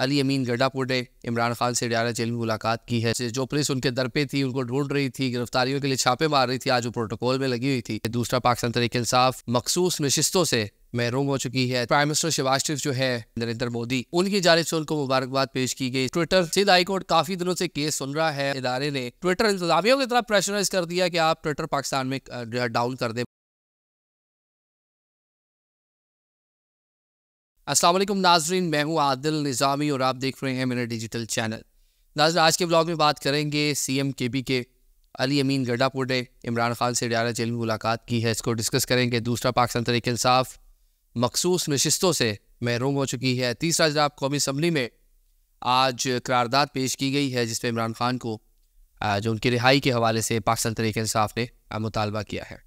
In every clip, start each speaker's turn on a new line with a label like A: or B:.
A: अली अमीन गड्डापुर ने इमरान खान से डारा जेल में मुलाकात की है जो पुलिस उनके दर पे थी उनको ढूंढ रही थी गिरफ्तारियों के लिए छापे मार रही थी आज वो प्रोटोकॉल में लगी हुई थी दूसरा पाकिस्तान तरीके इंसाफ मखसूस नशिस्तों से महरूम हो चुकी है प्राइम मिनिस्टर शिवाज शरीफ जो है नरेंद्र मोदी उनकी जानब से उनको मुबारकबाद पेश की गई ट्विटर सिंध हाईकोर्ट काफी दिनों से केस सुन रहा है इदारे ने ट्विटर इंतजामियों की तरफ प्रेशराइज कर दिया कि आप ट्विटर पाकिस्तान में डाउन कर दे असलम नाजरीन मैं हूँ आदिल निज़ामी और आप देख रहे हैं मेरा डिजिटल चैनल नाजर आज के ब्लॉग में बात करेंगे सी एम के बी के अली अमीन गड्डापुर ने इमरान खान से डारा जेल में मुलाकात की है इसको डिस्कस करेंगे दूसरा पाकिस्तान तरीके इंसाफ मखसूस नशस्तों से महरूम हो चुकी है तीसरा जनाब कौमी असम्बली में आज करारदाद पेश की गई है जिसमें इमरान खान को जो उनकी रिहाई के हवाले से पाकिस्तान तरीके इंसाफ ने मुतालबा किया है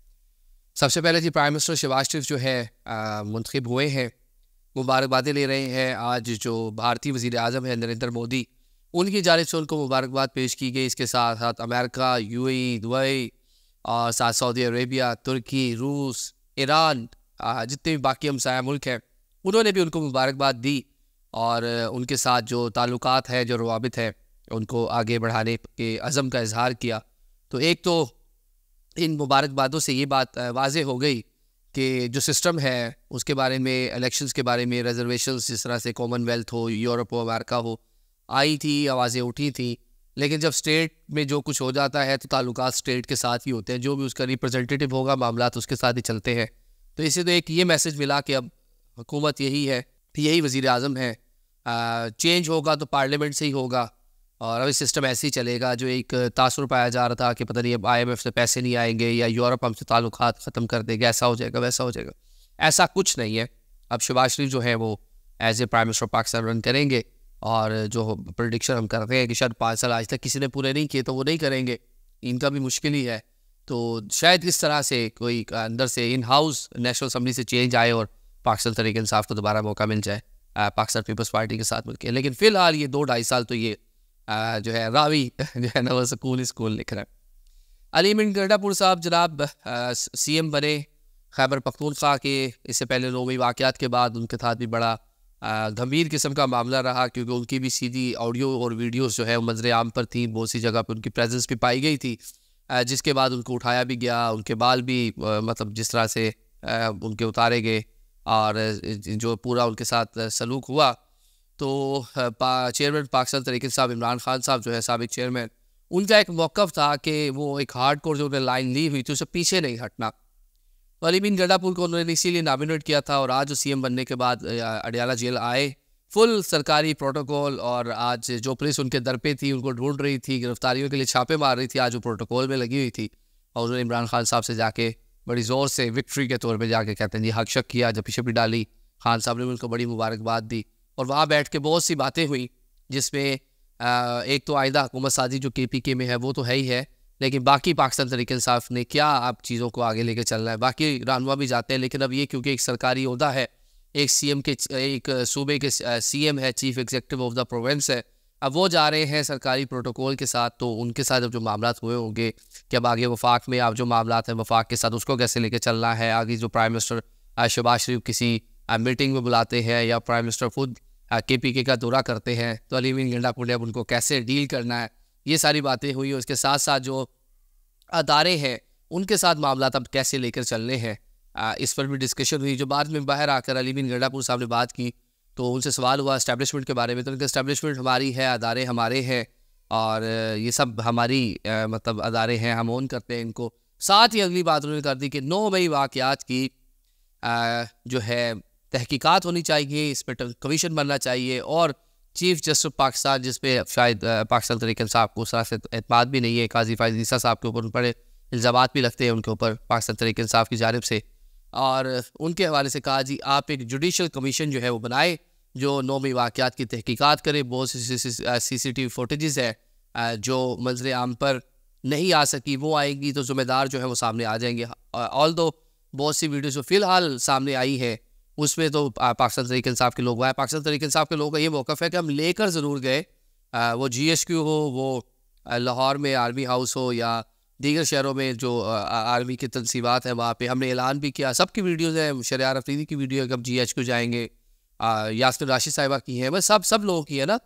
A: सबसे पहले जी प्राइम मिनिस्टर शिवाज शरीफ जो है मुंतब हुए हैं मुबारकबादें ले रहे हैं आज जो भारतीय वजीर अजम है नरेंद्र मोदी उनकी जानब से उनको मुबारकबाद पेश की गई इसके साथ साथ अमेरिका यू ए दुबई और साथ सऊदी अरेबिया तुर्की रूस ईरान जितने भी बाकी हमसाया मुल्क हैं उन्होंने भी उनको मुबारकबाद दी और उनके साथ जो ताल्लुक हैं जो रवाबित हैं उनको आगे बढ़ाने के अज़म का इजहार किया तो एक तो इन मुबारकबादों से ये बात वाज हो गई कि जो सिस्टम है उसके बारे में इलेक्शंस के बारे में रिजर्वेशन जिस तरह से कॉमनवेल्थ हो यूरोप हो अमेरिका हो आई थी आवाज़ें उठी थी लेकिन जब स्टेट में जो कुछ हो जाता है तो ताल्लुक स्टेट के साथ ही होते हैं जो भी उसका रिप्रेजेंटेटिव होगा मामला तो उसके साथ ही चलते हैं तो इसे तो एक ये मैसेज मिला कि अब हुकूमत यही है यही वज़ी अजम है चेंज होगा तो पार्लियामेंट से ही होगा और अभी सिस्टम ऐसे ही चलेगा जो एक तासर पाया जा रहा था कि पता नहीं अब आई एम एफ़ से पैसे नहीं आएंगे या यूरोप हमसे ताल्लुक ख़त्म कर देगा ऐसा हो जाएगा वैसा हो जाएगा ऐसा कुछ नहीं है अब शिवाज शरीफ जो है वो as a prime minister Pakistan run करेंगे और जो प्रडिक्शन हम करते हैं कि शायद पाँच साल आज तक किसी ने पूरे नहीं किए तो वो नहीं करेंगे इनका भी मुश्किल ही है तो शायद इस तरह से कोई अंदर से इन हाउस नेशनल असम्बली से चेंज आए और पाकिस्तान तरीके इंसाफ को दोबारा मौका मिल जाए पाकिस्तान पीपल्स पार्टी के साथ मिलकर लेकिन फ़िलहाल ये दो ढाई साल तो ये जो है रावी जो है ना वो स्कूल स्कूल लिख रहे हैं अली मिन गरडापुर साहब जनाब सी एम बने खैबर पख्तूनख्वा के इससे पहले रोमी वाक़ात के बाद उनके साथ भी बड़ा गंभीर किस्म का मामला रहा क्योंकि उनकी भी सीधी ऑडियो और वीडियोस जो है मंजर आम पर थी बहुत सी जगह पर उनकी प्रेजेंस भी पाई गई थी जिसके बाद उनको उठाया भी गया उनके बाल भी मतलब जिस तरह से उनके उतारे गए और जो पूरा उनके साथ सलूक हुआ तो पा, चेयरमैन पाकिस्तान तरीके साहब इमरान खान साहब जो है सबक चेयरमैन उनका एक मौक़ था कि वो एक हार्ड कोर जो उन्होंने लाइन ली हुई थी उसे पीछे नहीं हटना तो गडापुर को उन्होंने इसीलिए नामिनेट किया था और आज सी सी बनने के बाद अडियाला जेल आए फुल सरकारी प्रोटोकॉल और आज जो पुलिस उनके दर पे थी उनको ढूंढ रही थी गिरफ्तारियों के लिए छापे मार रही थी आज वो प्रोटोकॉल में लगी हुई थी और उन्होंने इमरान खान साहब से जाके बड़ी ज़ोर से विक्ट्री के तौर पर जाके कहते हैं जी हक शक किया जब पिछपी डाली खान साहब ने उनको बड़ी मुबारकबाद दी और वहाँ बैठ के बहुत सी बातें हुई जिसमें एक तो आयदा हुकूमत साजी जो के पी के में है वो तो है ही है लेकिन बाकी पाकिस्तान तरीके इंसाफ ने क्या आप चीज़ों को आगे लेके चलना है बाकी रानवा भी जाते हैं लेकिन अब ये क्योंकि एक सरकारी अहदा है एक एम के एक सूबे के एम है chief executive of the province है अब वो जा रहे हैं सरकारी प्रोटोकॉल के साथ तो उनके साथ अब जो मामला हुए होंगे कि अब आगे वफाक में आप जो मामला हैं वफाक के साथ उसको कैसे लेके चलना है आगे जो प्राइम मिनिस्टर शबाज़ शरीफ किसी मीटिंग में बुलाते हैं या प्राइम मिनिस्टर खुद के पी के का दौरा करते हैं तो अली बिन गेंडा पुलिया उनको कैसे डील करना है ये सारी बातें हुई उसके साथ साथ जो अदारे हैं उनके साथ मामला अब कैसे लेकर चलने हैं इस पर भी डिस्कशन हुई जो बाद में बाहर आकर अली बिन गेंडापुर साहब ने बात की तो उनसे सवाल हुआ इस्टेब्लिशमेंट के बारे में तो उनके इस्टेब्लिशमेंट हमारी है अदारे हमारे हैं और ये सब हमारी मतलब अदारे हैं हम ओन करते हैं इनको साथ ही अगली बात उन्होंने कर दी कि नौ मई वाक़ की जो है तहकीकात होनी चाहिए इस पर कमीशन बनना चाहिए और चीफ जस्टिस पाकिस्तान जिसपे शायद पाकिस्तान तरीक साहब को तरह से अतमाद भी नहीं है काजी फायदीसा साहब के ऊपर उन पर इल्ज़ाम भी लगते हैं उनके ऊपर पाकिस्तान तरीक साहब की जानब से और उनके हवाले से कहा जी आप एक जुडिशल कमीशन जो है वो बनाए जो नौमी वाक़ात की तहकीकात करे बहुत सी सी सी टी फोटेज़ है जो मंजर आम पर नहीं आ सकी वो आएगी तो ज़िम्मेदार जो है वो सामने आ जाएंगे ऑल दो बहुत सी वीडियोज़ फ़िलहाल सामने आई है उसमें तो पाकिस्तान तरीकन साहब के लोग आए पाकिस्तान तरीके के लोगों का ये मौक़ है कि हम लेकर ज़रूर गए वो जी एस क्यू हो वो लाहौर में आर्मी हाउस हो या दीगर शहरों में जो आर्मी की तनसीबात हैं वहाँ पर हमने ऐलान भी किया सबकी वीडियोज़ हैं शरियार अफरीदी की वीडियो है कि हम जी एच क्यू जाएंगे आ, यासर राशि साहिबा की हैं बस सब सब लोगों की है ना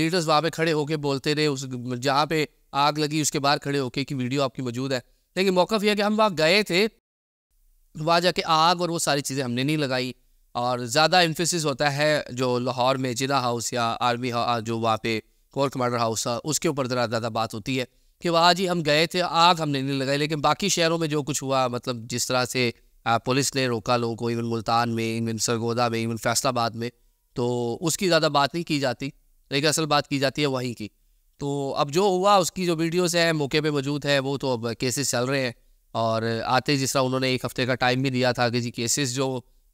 A: लीडर्स वहाँ पर खड़े होके बोलते रहे उस जहाँ पर आग लगी उसके बाहर खड़े होके की वीडियो आपकी मौजूद है लेकिन मौक़ यह है कि हम वहाँ गए थे वहाँ जाके आग और वो सारी चीज़ें हमने नहीं लगाई और ज़्यादा इन्फोसिस होता है जो लाहौर में जिला हाउस या आर्मी जो वहाँ पे कोर कमांडर हाउस था उसके ऊपर ज़रा ज़्यादा बात होती है कि वहाँ जी हम गए थे आग हमने नहीं लगाई लेकिन बाकी शहरों में जो कुछ हुआ मतलब जिस तरह से पुलिस ने रोका लोगों को इवन मुल्तान में इवन सरगोदा में इवन फैसलाबाद में तो उसकी ज़्यादा बात नहीं की जाती लेकिन असल बात की जाती है वहीं की तो अब जो हुआ उसकी जो वीडियोस हैं मौके पे मौजूद है वो तो अब केसेस चल रहे हैं और आते जिस तरह उन्होंने एक हफ़्ते का टाइम भी दिया था कि जी केसेस जो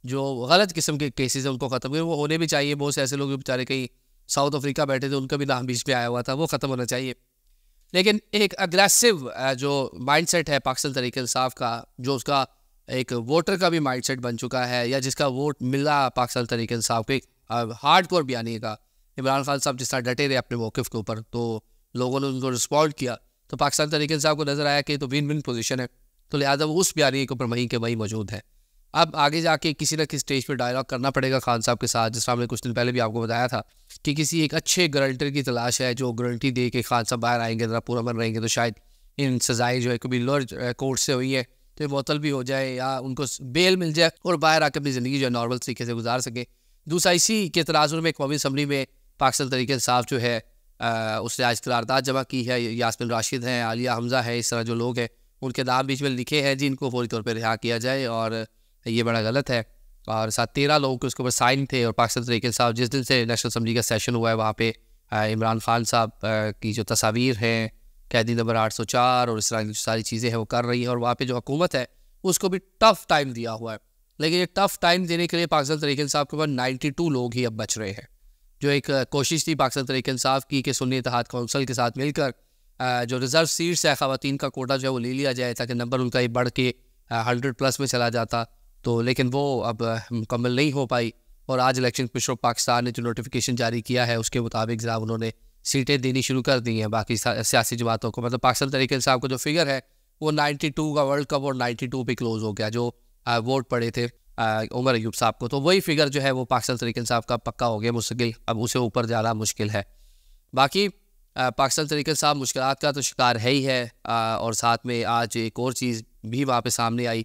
A: जो गलत किस्म के केसेस हैं उनको ख़त्म करें वो होने भी चाहिए बहुत से ऐसे लोग बेचारे कहीं साउथ अफ्रीका बैठे थे उनका भी नाम बीच में आया हुआ था वो ख़त्म होना चाहिए लेकिन एक अग्रेसिव जो माइंडसेट है पाकिस्तान तरीक इंसाफ का जो उसका एक वोटर का भी माइंडसेट बन चुका है या जिसका वोट मिला पाकिस्तान तरीक इंसाफ को एक हार्ड कोर बयानी का इमरान खान साहब जिस तरह डटे रहे अपने मौक़ के ऊपर तो लोगों ने उनको रिस्पॉन्ड किया तो पाकिस्तान तरीक इंसाफ को नज़र आया कि तो विन विन पोजिशन है तो लिहाजा वो उस बयानी के ऊपर वहीं के वहीं मौजूद है अब आगे जाके किसी ना किसी स्टेज पर डायलॉग करना पड़ेगा खान साहब के साथ जिस हमने कुछ दिन पहले भी आपको बताया था कि किसी एक अच्छे गारंटर की तलाश है जो गारंटी दे के खान साहब बाहर आएंगे ज़रा पूरा मन रहेंगे तो शायद इन सज़ाएं जो है कभी लोअर कोर्ट से हुई है तो बोतल भी हो जाए या उनको बेल मिल जाए और बाहर आकर अपनी ज़िंदगी जो है नॉर्मल तरीके से गुजार सके दूसरा इसी के तनाजुर में कौमी असम्बली में पाकिस्तान तरीके साफ जो है आ, उसने आज करारदाद जमा की है यासमिन राशिद हैं आलिया हमज़ा है इस तरह जो लोग हैं उनके नाम बीच में लिखे हैं जिनको फौरी तौर पर रिहा किया जाए और ये बड़ा गलत है और साथ तेरह लोगों के उसके ऊपर साइन थे और पाकिस्तान तरीके साहब जिस दिन से नेशनल असम्बली का सेशन हुआ है वहाँ पे इमरान खान साहब की जो तस्वीर हैं कैदी नंबर आठ सौ चार और इस तरह की सारी चीज़ें हैं वो कर रही है और वहाँ पर जो हुकूमत है उसको भी टफ़ टाइम दिया हुआ है लेकिन ये टफ़ टाइम देने के लिए पाकिस्तान तरीके साहब के ऊपर नाइन्टी टू लोग ही अब बच रहे हैं जो एक कोशिश थी पाकिस्तान तरीके साहब की कि सुन्नी इतिहाद कौंसिल के साथ मिलकर जो रिज़र्व सीट्स है ख़वान का कोटा जो है वो ले लिया जाए ताकि नंबर उनका ही बढ़ के हंड्रेड प्लस में चला जाता तो लेकिन वो अब मुकम्मल नहीं हो पाई और आज इलेक्शन ऑफ पाकिस्तान ने जो नोटिफिकेशन जारी किया है उसके मुताबिक ज़रा उन्होंने सीटें देनी शुरू कर दी हैं बाकी सियासी जमातों को मतलब पाकिस्तान तरीके साहब का जो फिगर है वो 92 का वर्ल्ड कप और 92 पे क्लोज हो गया जो वोट पड़े थे उमर अयूब साहब को तो वही फिगर जो है वो पाकिस्तान तरीके साहब का पक्का हो गया मुश्किल अब उसे ऊपर जाना मुश्किल है बाकी पाकिस्तान तरीके साहब मुश्किल का तो शिकार है ही है और साथ में आज एक और चीज़ भी वहाँ पर सामने आई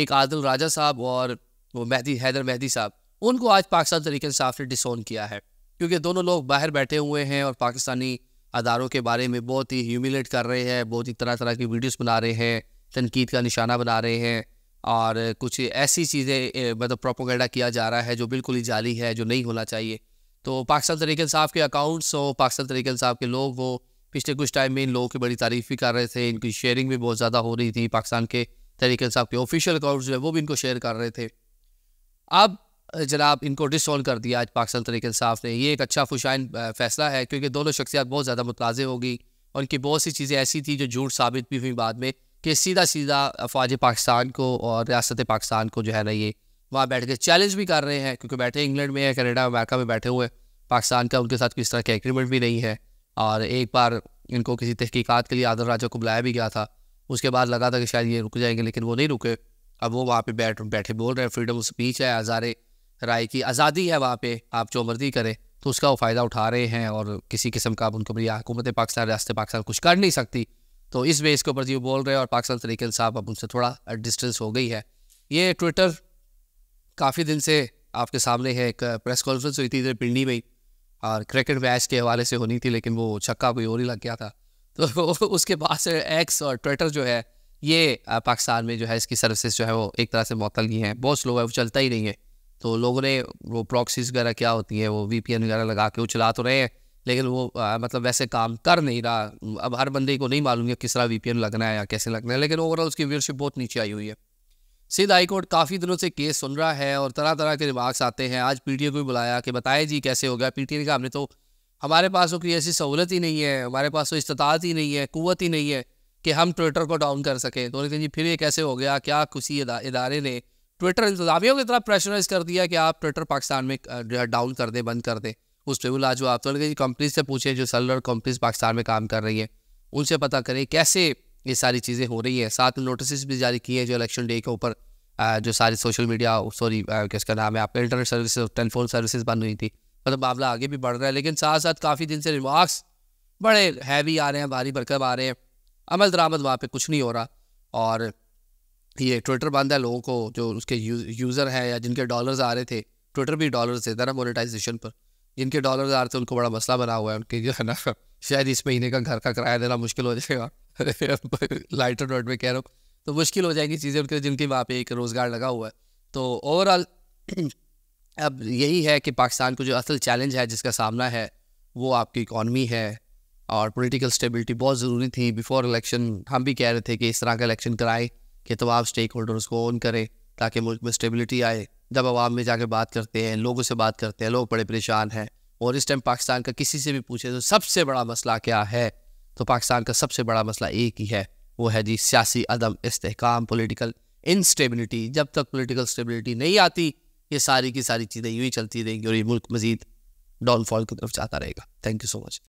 A: एक आदिल राजा साहब और वो मेहदी हैदर मेहदी साहब उनको आज पाकिस्तान तरीके इंसाफ ने डिसोन किया है क्योंकि दोनों लोग बाहर बैठे हुए हैं और पाकिस्तानी अदारों के बारे में बहुत ही ह्यूमिलेट कर रहे हैं बहुत ही तरह तरह की वीडियोज़ बना रहे हैं तनकीद का निशाना बना रहे हैं और कुछ ऐसी चीज़ें मतलब प्रोपोगेंडा किया जा रहा है जो बिल्कुल ही जाली है जो नहीं होना चाहिए तो पाकिस्तान तरीके साहब के अकाउंट्स हो पाकिस्तान तरीके साहब के लोग हो पिछले कुछ टाइम में इन लोगों की बड़ी तारीफ़ भी कर रहे थे इनकी शेयरिंग भी बहुत ज़्यादा हो रही थी पाकिस्तान के तरीके साहब के ऑफिशियल अकाउंट जो है वो भी इनको शेयर कर रहे थे अब जनाब इनको डिसऑन कर दिया आज पाकिस्तान तरीके साहब ने ये एक अच्छा खुशाइन फैसला है क्योंकि दोनों शख्सियात बहुत ज़्यादा मुतनाज़ होगी और उनकी बहुत सी चीज़ें ऐसी थी जो झूठ साबित भी हुई बाद में कि सीधा सीधा अफवाज पाकिस्तान को और रियासत पाकिस्तान को जो है ना ये वहाँ बैठ के चैलेंज भी कर रहे हैं क्योंकि बैठे इंग्लैंड में या कनेडा अमेरिका में बैठे हुए पाकिस्तान का उनके साथ किस तरह का एग्रीमेंट भी नहीं है और एक बार इनको किसी तहकीकात के लिए आदर राजा को बुलाया भी गया था उसके बाद लगा था कि शायद ये रुक जाएंगे लेकिन वो नहीं रुके अब वो वहाँ पे बैठ बैठे बोल रहे हैं फ्रीडम स्पीच है आज़ार राय की आज़ादी है वहाँ पे आप जो मर्जी करें तो उसका वो फ़ायदा उठा रहे हैं और किसी किस्म का उनको मेरी हुकूमत पाकिस्तान रास्ते पाकिस्तान कुछ कर नहीं सकती तो इस बेस के ऊपर जो बोल रहे हैं और पाकिस्तान तरीके साहब अब उनसे थोड़ा डिस्टेंस हो गई है ये ट्विटर काफ़ी दिन से आपके सामने है एक प्रेस कॉन्फ्रेंस हुई थी इधर पिंडी में और क्रिकेट मैच के हवाले से होनी थी लेकिन वो छक्का कोई और ही लग गया था तो उसके बाद से एक्स और ट्विटर जो है ये पाकिस्तान में जो है इसकी सर्विसेज जो है वो एक तरह से मअतल की हैं बहुत स्लो है वो चलता ही नहीं है तो लोगों ने वो प्रॉक्सीज वगैरह क्या होती हैं वो वी वगैरह लगा के वो चला तो रहे हैं लेकिन वो आ, मतलब वैसे काम कर नहीं रहा अब हर बंदे को नहीं मालूम है किस तरह वी लगना है या कैसे लगना है लेकिन ओवरऑल उसकी व्यूअरशिप बहुत नीचे आई हुई है सिंध हाई कोर्ट काफ़ी दिनों से केस सुन रहा है और तरह तरह के रिमार्क्स आते हैं आज पीटीए को भी बुलाया कि बताए जी कैसे हो होगा पीटीए ने कहा हमने तो हमारे पास तो कोई ऐसी सहूलत ही नहीं है हमारे पास तो इस्तात ही नहीं है क़वत ही नहीं है कि हम ट्विटर को डाउन कर सकें तो लेकिन जी फिर ये कैसे हो गया क्या किसी इदारे ने ट्विटर इंतजामियों को इतना प्रेशराइज कर दिया कि आप ट्विटर पाकिस्तान में जो है डाउन कर दें बंद कर दें उस पर वो आप तो लेकिन कंपनीज से पूछें जो सेलर कंपनीज पाकिस्तान में काम कर रही हैं उनसे पता करें कैसे ये सारी चीज़ें हो रही हैं साथ में नोटिस भी जारी किए हैं जो इलेक्शन डे के ऊपर जो सारी सोशल मीडिया सॉरी किसका नाम है आपका इंटरनेट सर्विस टेलीफोन सर्विसेज बंद हुई थी मतलब मामला आगे भी बढ़ रहा है लेकिन साथ साथ काफ़ी दिन से रिमार्क्स बड़े हैवी आ रहे हैं भारी बरकब आ रहे हैं अमल दरामद वहाँ पर कुछ नहीं हो रहा और ये ट्विटर बंद है लोगों को जो उसके यूज़र हैं या जिनके डॉलर्स आ रहे थे ट्विटर भी डॉलर्स देता ना मोनिटाइजेशन पर जिनके डॉलर्स आ रहे थे उनको बड़ा मसला बना हुआ है उनके जो है ना शायद इस महीने का घर का किराया देना मुश्किल हो जाएगा लाइटर नोट में कह रहा हूँ तो मुश्किल हो जाएंगी चीज़ें उनके जिनकी वहाँ पे एक रोज़गार लगा हुआ है तो ओवरऑल अब यही है कि पाकिस्तान को जो असल चैलेंज है जिसका सामना है वो आपकी इकॉनमी है और पॉलिटिकल स्टेबिलिटी बहुत ज़रूरी थी बिफोर इलेक्शन हम भी कह रहे थे कि इस तरह का इलेक्शन कराएं कि तमाम स्टेक होल्डर्स को ऑन करें ताकि मुल्क में स्टेबिलिटी आए जब आवाम में जाकर बात करते हैं लोगों से बात करते हैं लोग बड़े परेशान हैं और इस टाइम पाकिस्तान का किसी से भी पूछे तो सबसे बड़ा मसला क्या है तो पाकिस्तान का सबसे बड़ा मसला एक ही है वो है जी सियासी अदम इसकाम पोलिटिकल इनस्टेबिलिटी जब तक पोलिटिकल स्टेबिलिटी नहीं आती ये सारी की सारी चीज़ें यूँ ही चलती रहेंगी और ये मुल्क मजीद डाउनफॉल की तरफ जाता रहेगा थैंक यू सो मच